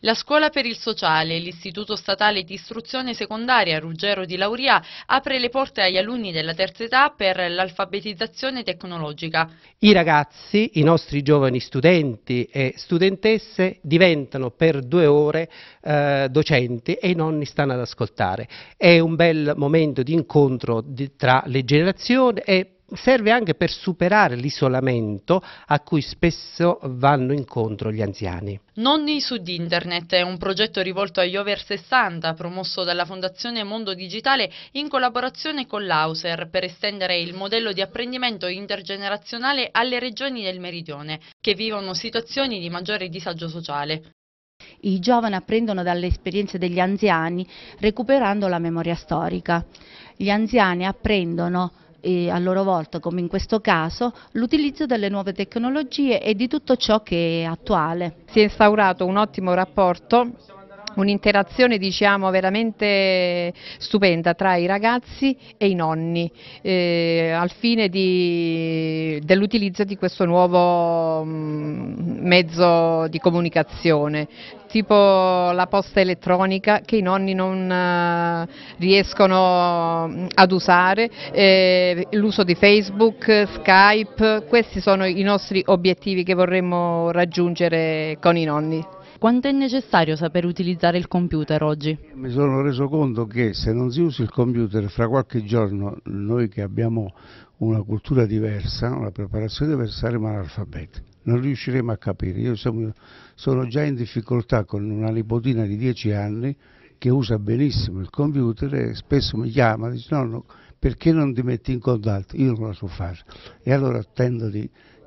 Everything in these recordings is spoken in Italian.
La Scuola per il Sociale e l'Istituto Statale di Istruzione Secondaria Ruggero di Lauria apre le porte agli alunni della terza età per l'alfabetizzazione tecnologica. I ragazzi, i nostri giovani studenti e studentesse diventano per due ore eh, docenti e i nonni stanno ad ascoltare. È un bel momento di incontro di, tra le generazioni e serve anche per superare l'isolamento a cui spesso vanno incontro gli anziani. Nonni su Internet è un progetto rivolto agli over 60 promosso dalla Fondazione Mondo Digitale in collaborazione con l'Auser per estendere il modello di apprendimento intergenerazionale alle regioni del meridione che vivono situazioni di maggiore disagio sociale. I giovani apprendono dalle esperienze degli anziani recuperando la memoria storica. Gli anziani apprendono e a loro volta, come in questo caso, l'utilizzo delle nuove tecnologie e di tutto ciò che è attuale. Si è instaurato un ottimo rapporto un'interazione diciamo, veramente stupenda tra i ragazzi e i nonni eh, al fine dell'utilizzo di questo nuovo mh, mm, mezzo di comunicazione tipo la posta elettronica che i nonni non eh, riescono mm, ad usare, eh, l'uso di Facebook, Skype, questi sono i nostri obiettivi che vorremmo raggiungere con i nonni. Quanto è necessario saper utilizzare il computer oggi? Mi sono reso conto che se non si usa il computer fra qualche giorno noi che abbiamo una cultura diversa, una preparazione diversa, saremo analfabeti. Non riusciremo a capire. Io sono, già in difficoltà con una nipotina di 10 anni che usa benissimo il computer e spesso mi chiama e dice nonno perché non ti metti in contatto? Io non lo so fare e allora tendo di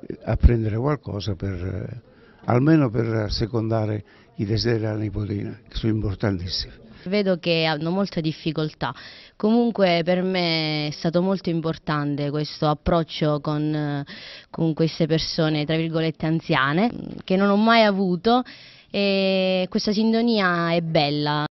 eh, apprendere qualcosa per eh, almeno per secondare i desideri della nipotina, che sono importantissimi. Vedo che hanno molte difficoltà, comunque per me è stato molto importante questo approccio con, con queste persone, tra virgolette, anziane, che non ho mai avuto e questa sintonia è bella.